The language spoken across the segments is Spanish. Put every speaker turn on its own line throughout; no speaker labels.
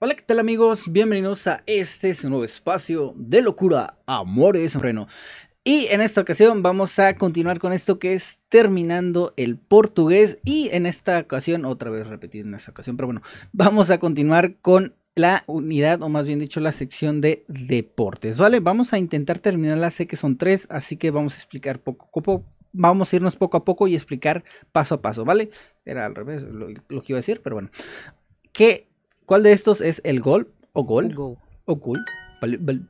Hola, ¿qué tal amigos? Bienvenidos a este nuevo espacio de locura, amores reno. Y en esta ocasión vamos a continuar con esto que es terminando el portugués. Y en esta ocasión, otra vez repetir en esta ocasión, pero bueno, vamos a continuar con la unidad, o más bien dicho, la sección de deportes, ¿vale? Vamos a intentar terminarla, sé que son tres, así que vamos a explicar poco a poco. Vamos a irnos poco a poco y explicar paso a paso, ¿vale? Era al revés lo, que iba a decir, pero bueno. ¿Qué? ¿Cuál de estos es el gol? ¿O gol? ¿O gol?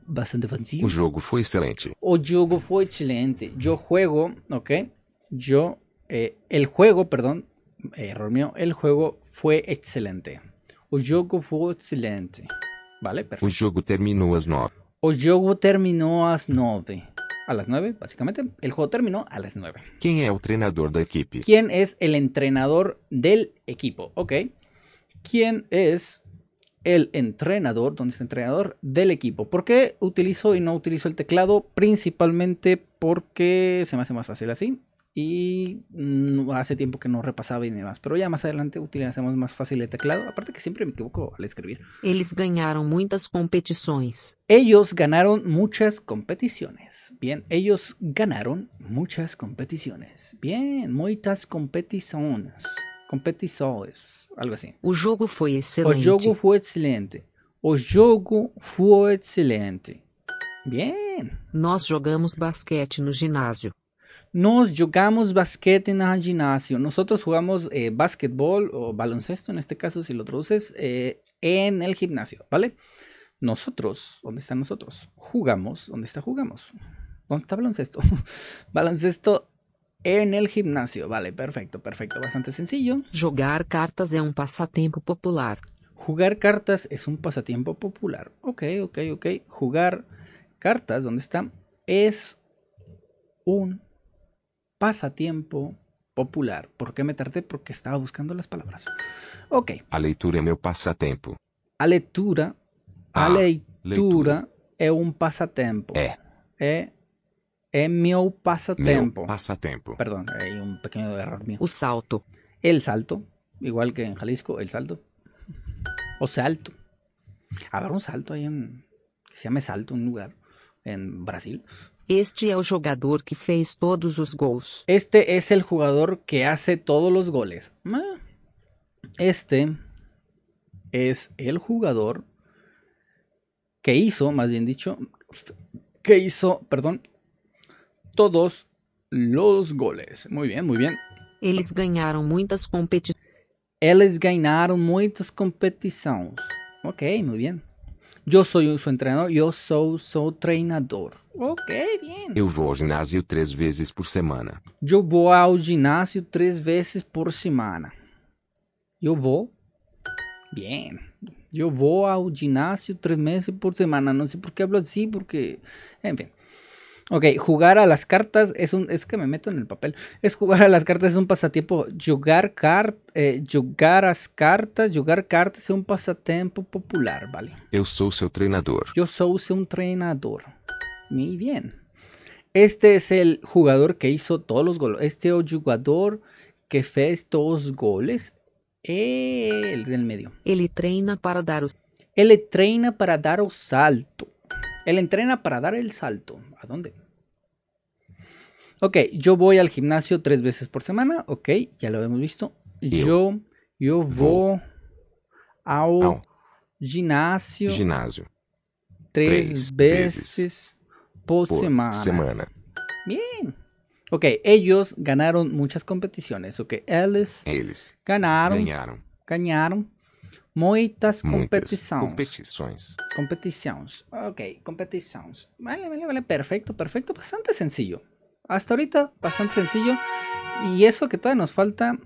Bastante fancy. El juego
fue excelente.
O juego fue excelente. Yo juego, ok. Yo, eh, el juego, perdón, error mío, el juego fue excelente. O juego fue excelente. Vale,
perfecto. O terminó a las 9.
O juego terminó a las 9. A las 9, básicamente. El juego terminó a las 9.
¿Quién es el entrenador del equipo?
¿Quién es el entrenador del equipo? Ok. ¿Quién es el entrenador, donde es entrenador del equipo. ¿Por qué utilizo y no utilizo el teclado? Principalmente porque se me hace más fácil así. Y hace tiempo que no repasaba y demás. Pero ya más adelante utilizamos más fácil el teclado. Aparte que siempre me equivoco al escribir. Ellos ganaron muchas competiciones. Ellos ganaron muchas competiciones. Bien, ellos ganaron muchas competiciones. Bien, muchas competiciones competiciones algo así. O juego fue excelente. O juego fue excelente. O jogo foi excelente. Bien. Nós jogamos basquete no gimnasio. Nós jugamos basquete el gimnasio. Nosotros jugamos eh, o baloncesto, en este caso, si lo traduces, eh, en el gimnasio, ¿vale? Nosotros, ¿dónde están nosotros? Jugamos, ¿dónde está jugamos? ¿Dónde está baloncesto? baloncesto en el gimnasio, vale, perfecto, perfecto, bastante sencillo. Jugar cartas es un pasatiempo popular. Jugar cartas es un pasatiempo popular. Ok, ok, ok. Jugar cartas, ¿dónde está? Es un pasatiempo popular. ¿Por qué me tardé? Porque estaba buscando las palabras. Ok.
A lectura es mi pasatiempo.
A lectura A, a es un pasatiempo. Eh. Es mi pasatempo Perdón, Perdón, hay un pequeño error mío. Un salto. El salto, igual que en Jalisco, el salto. O salto. Habrá un salto ahí en. que se llame salto, un lugar. En Brasil. Este es el jugador que fez todos los goles Este es el jugador que hace todos los goles. Ah. Este es el jugador que hizo, más bien dicho, que hizo, perdón, todos os goles. Muito bem, muito bem. Eles ganharam muitas competições. Eles ganharam muitas competições. Ok, muito bem. Eu sou o seu treinador. Eu sou seu treinador. Ok,
bem. Eu vou ao ginásio três vezes por semana.
Eu vou ao ginásio três vezes por semana. Eu vou. Bem. Eu vou ao ginásio três meses por semana. Não sei por que eu falo assim, porque. Enfim. Ok, jugar a las cartas es un. Es que me meto en el papel. Es jugar a las cartas, es un pasatiempo. Jugar, eh, jugar cartas, jugar cartas es un pasatiempo popular, vale?
Yo soy su entrenador.
Yo soy su entrenador. Muy bien. Este es el jugador que hizo todos los goles. Este es el jugador que fez todos los goles. El del medio. Él treina para dar o... Él treina para dar el salto. Él entrena para dar el salto dónde? Ok, yo voy al gimnasio tres veces por semana. Ok, ya lo hemos visto. Yo, yo voy al gimnasio gimnasio
tres veces por, semana.
Bien. Ok, ellos ganaron muchas competiciones. Ok, ellos ellos ganaron, Ganaron. ganaron Muitas, competições. competições. Ok, competições. Vale, vale, vale. Perfecto, perfecto. Bastante sencillo. Hasta ahorita, bastante sencillo. Y eso que todavía nos falta,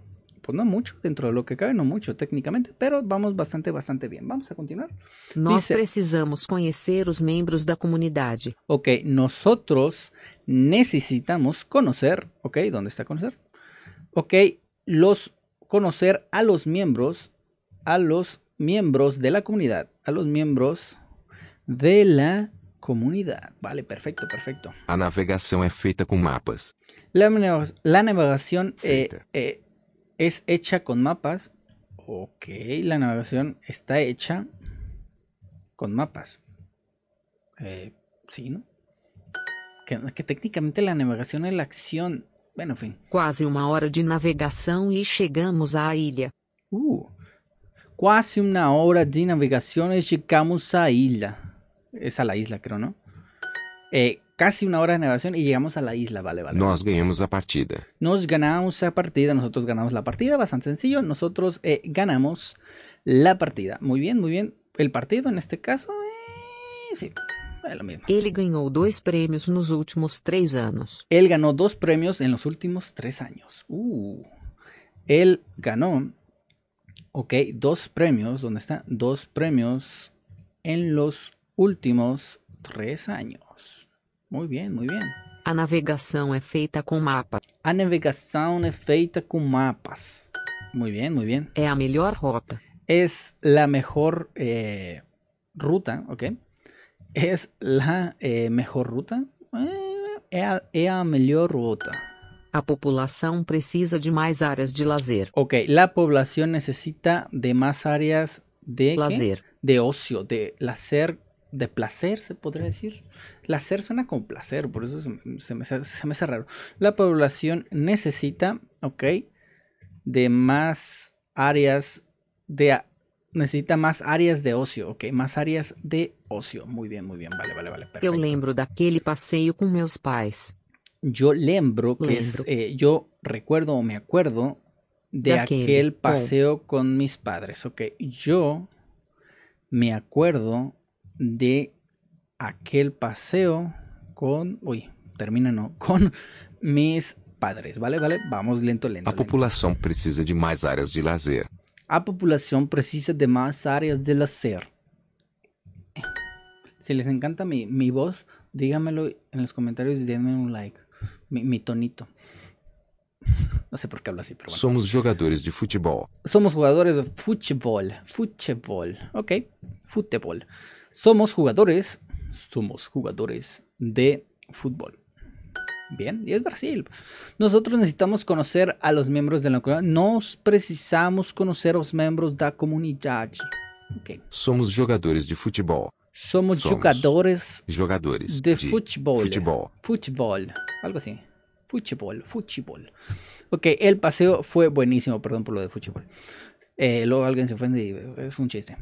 pues no mucho, dentro de lo que cabe, no mucho técnicamente, pero vamos bastante, bastante bien. Vamos a continuar. Dice, precisamos los miembros de la comunidad. Ok, nosotros necesitamos conocer, ok, ¿dónde está conocer? Ok, los conocer a los miembros, a los miembros de la comunidad. A los miembros de la comunidad. Vale, perfecto, perfecto.
La navegación es feita con mapas.
La, navegación eh, eh, es hecha con mapas. Ok, la navegación está hecha con mapas. Eh, sí, ¿no? Que, técnicamente la navegación es la acción. Bueno, en fin. Casi una hora de navegación e y llegamos a la isla. Uh casi una hora de navegación y llegamos a isla. Es a la isla, creo, ¿no? Eh, casi una hora de navegación y llegamos a la isla, vale, vale.
Nos ganamos la partida.
Nos ganamos la partida, nosotros ganamos la partida, bastante sencillo. Nosotros eh, ganamos la partida. Muy bien, muy bien. El partido en este caso, eh, sí. es lo mismo. ganó dos premios en los últimos tres años. Él ganó dos premios en los últimos tres años. Uh. él ganó Ok, dos premios, ¿dónde está? Dos premios en los últimos tres años. Muy bien, muy bien. A navegación es feita con mapas. A navegación es feita con mapas. Muy bien, muy bien. Es la mejor ruta. Es la mejor ruta, ok. Es la mejor ruta. es la mejor ruta. La población precisa de más áreas de lazer. Ok, la población necesita de más áreas de ¿qué? De ocio, de lazer, de placer, se podría decir. Lazer suena con placer, por eso se me, hace raro. La población necesita, ok, de más áreas de necesita más áreas de ocio, ok? Más áreas de ocio. Muy bien, muy bien, vale, vale, vale. Yo Eu lembro daquele passeio con meus pais. Yo lembro que eh, yo recuerdo o me acuerdo de, aquel, oh. paseo con mis padres, ok. Yo me acuerdo de aquel paseo con, uy, termina no, con mis padres, ¿vale? ¿Vale? Vamos lento, lento. La
población precisa de más áreas de lazer.
La población precisa de más áreas de lazer. Si les encanta mi, mi voz, dígamelo en los comentarios y denme un like mi, tonito. No sé por qué hablo así, pero bueno. Somos
jugadores de fútbol.
Somos jugadores de fútbol. Fútbol. Ok. Fútbol. Somos jugadores. Somos jugadores de fútbol. Bien, y es Brasil. Nosotros necesitamos conocer a los miembros de la comunidad. Nos precisamos conocer a los miembros de la comunidad.
Okay. Somos jugadores de fútbol. Somos, Somos
jogadores,
jogadores de, de futebol. futebol.
Futebol. Algo assim Futebol, futebol. Ok, el paseo fue buenísimo, perdón por lo de futebol. Eh, luego alguien se ofende y eh, es un chiste.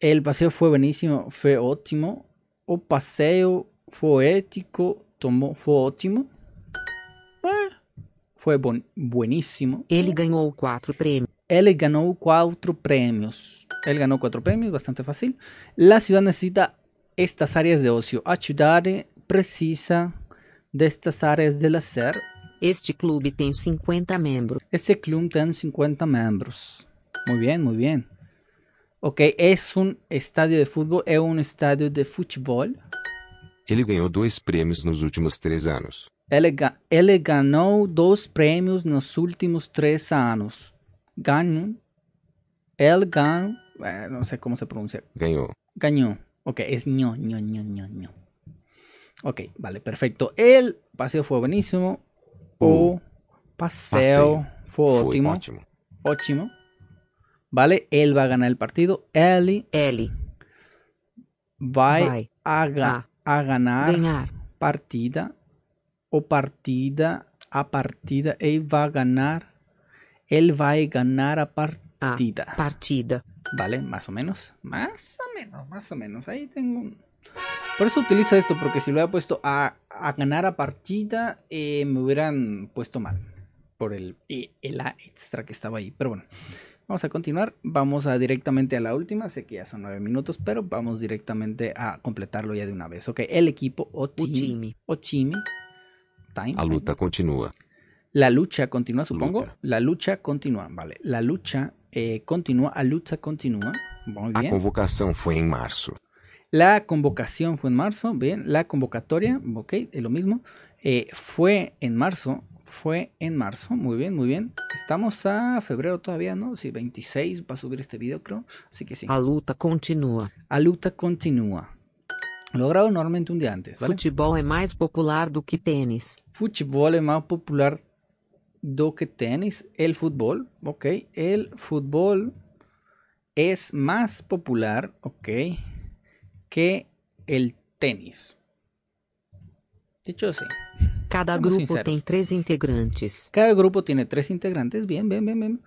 El paseo fue buenísimo, fue ótimo. O paseo fue ético, tomó, fue ótimo. Eh, foi bom, buenísimo Ele ganhou quatro prêmios. Ele ganhou quatro prêmios. Él ganó cuatro premios, bastante fácil. La ciudad necesita estas áreas de ocio. La ciudad precisa de estas áreas de hacer Este club tiene 50 miembros. Este club tiene 50 miembros. Muy bien, muy bien. Ok, es un estadio de fútbol, es un estadio de fútbol.
ganó dos premios en los últimos tres años.
Él ganó dos premios en los últimos tres años. Ganó. Él ganó. Ah, no sé cómo se pronuncia. Gaño. Gaño. Ok, es ño, ño, ño, ño, Ok, vale, perfecto. El paseo fue buenísimo. Uh, o paseo, fue ótimo. Ótimo. Vale, él va a ganar el partido. Eli. Eli. Va, a, ah. ganar, partida o partida a partida. Él va a ganar. Él va a ganar a ah, partida. A partida. ¿Vale? Más o menos. Más o menos, más o menos. Ahí tengo Por eso utilizo esto, porque si lo hubiera puesto a, ganar a partida, eh, me hubieran puesto mal. Por el, eh, extra que estaba ahí. Pero bueno, vamos a continuar. Vamos a directamente a la última. Sé que ya son nueve minutos, pero vamos directamente a completarlo ya de una vez. Ok, el equipo Ochimi. Ochimi.
Time. La lucha continúa.
La lucha continúa, supongo. La lucha continúa, vale. La lucha eh, continúa, a lucha continúa. Muy
convocación fue en marzo.
La convocación fue en marzo, bien. La convocatoria, ok, es lo mismo. Eh, fue en marzo, fue en marzo, muy bien, muy bien. Estamos a febrero todavía, ¿no? Sí, 26 va a subir este video, creo. Así que sí. A lucha continúa. A luta continúa. Logrado normalmente un día antes, ¿vale? es más popular do que tenis. fútbol es más popular que tenis, el fútbol, ok, el fútbol es más popular, ok, que el tenis. Dicho así. Cada grupo tiene tres integrantes. Cada grupo tiene tres integrantes. Bien, bien, bien, bien.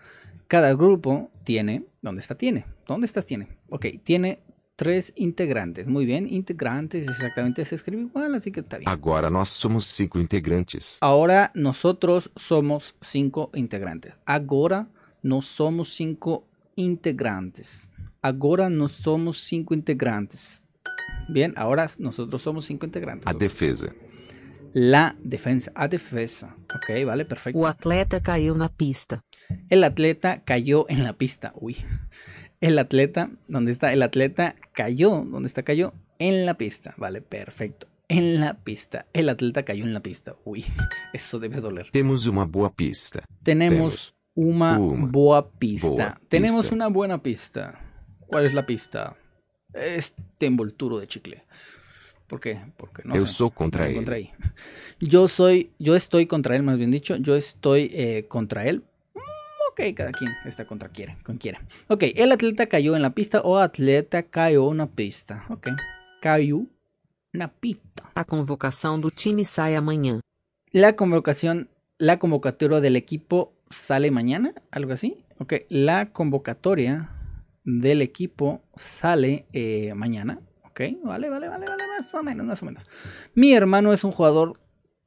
Cada grupo tiene. ¿Dónde está? Tiene. ¿Dónde estás? Tiene. Ok, tiene Tres integrantes. muy bien, integrantes, exactamente, se escribe igual, así que está bien.
Ahora nós somos cinco integrantes.
Ahora nosotros somos cinco integrantes. ahora no somos cinco integrantes. ahora no somos cinco integrantes. Bien, ahora nosotros somos cinco integrantes. A defensa, La defensa, a defensa Ok, vale, perfecto. O
atleta cayó en
la pista. El atleta cayó en la pista. Uy el atleta, ¿dónde está? El atleta cayó, ¿dónde está cayó? En la pista, vale, perfecto. En la pista, el atleta cayó en la pista. Uy, eso debe doler.
Tenemos una buena pista. Tenemos una, buena pista. Tenemos una
buena pista. ¿Cuál es la pista? Este envolturo de chicle. ¿Por qué? Porque no. Yo soy contra, él. Contra Yo soy, yo estoy contra él, más bien dicho. Yo estoy eh, contra él Ok, cada quien está contra quiera, con quiera. Ok, el atleta cayó en la pista o atleta cayó en una pista. Ok, Cayó una pista. La convocación do time sale La convocación, la convocatoria del equipo sale mañana, algo así. Ok, la convocatoria del equipo sale eh, mañana. Ok, vale, vale, vale, vale, más o menos, más o menos. Mi hermano es un jugador,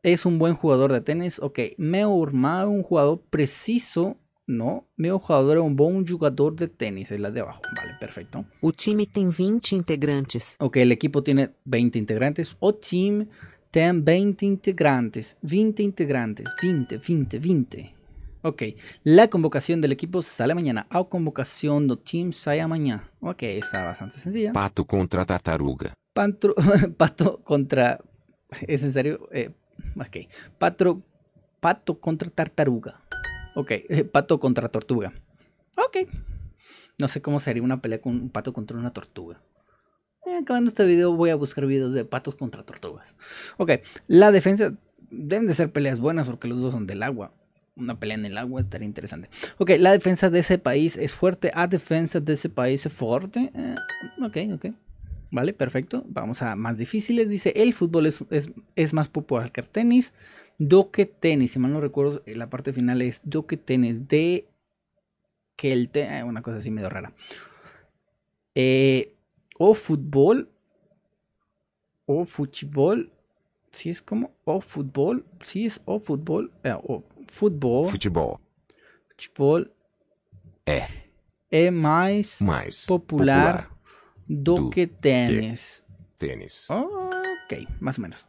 es un buen jugador de tenis. Ok, me un jugador preciso no, mi jugador é un bom jugador de tenis É la de abajo. Vale, perfecto O time tem 20 integrantes. Ok, el equipo tiene 20 integrantes. O time tem 20 integrantes. 20 integrantes. 20, 20, 20. Ok, la convocación del equipo sale mañana. A convocación del team sale mañana. Ok, está bastante sencilla.
Pato contra tartaruga.
pato contra... ¿Es en serio? Eh, ok. pato contra tartaruga. Ok, eh, pato contra tortuga. Ok. No sé cómo sería una pelea con un pato contra una tortuga. Eh, acabando este video voy a buscar videos de patos contra tortugas. Ok, la defensa deben de ser peleas buenas porque los dos son del agua. Una pelea en el agua estaría interesante. Ok, la defensa de ese país es fuerte. A defensa de ese país es fuerte. Eh, ok, ok. Vale, perfecto. Vamos a más difíciles. Dice, el fútbol es, más popular que el tenis. Do que tenis, si mal no recuerdo, eh, la parte final es que tenis de que el tenis, eh, una cosa así medio rara. Eh, o fútbol, o fútbol, si ¿sí es como, o fútbol, si ¿sí es o fútbol, o fútbol. Fútbol. Fútbol. Eh. más, popular que tenis. Tennis. Ok, más o menos.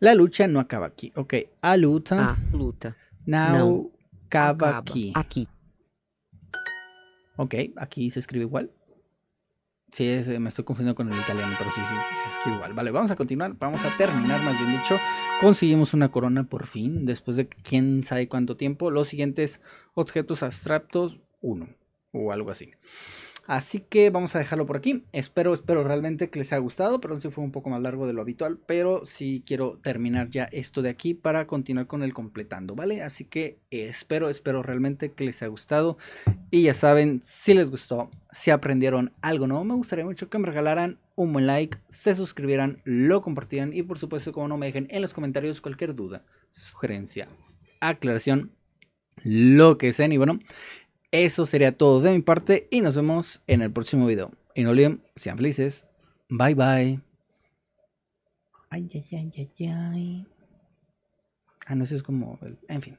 La lucha no acaba aquí. Ok, a luta. A ah, luta. Now acaba, aquí. Aquí. Ok, aquí se escribe igual. Sí, eh, me estoy confundiendo con el italiano, pero sí, sí, se escribe igual. Vale, vamos a continuar, vamos a terminar, más bien dicho. Conseguimos una corona por fin, después de quién sabe cuánto tiempo. Los siguientes objetos abstractos, uno, o algo así. Así que vamos a dejarlo por aquí. Espero, espero realmente que les haya gustado. Perdón si fue un poco más largo de lo habitual, pero sí quiero terminar ya esto de aquí para continuar con el completando, ¿vale? Así que espero, espero realmente que les haya gustado. Y ya saben, si les gustó, si aprendieron algo nuevo, me gustaría mucho que me regalaran un buen like, se suscribieran, lo compartieran y por supuesto, como no, me dejen en los comentarios cualquier duda, sugerencia, aclaración, lo que sea. Y bueno, eso sería todo de mi parte y nos vemos en el próximo video. Y no olviden, sean felices. Bye bye. Ay, ay, ay, ay, ay. Ah, no, eso es como... En fin.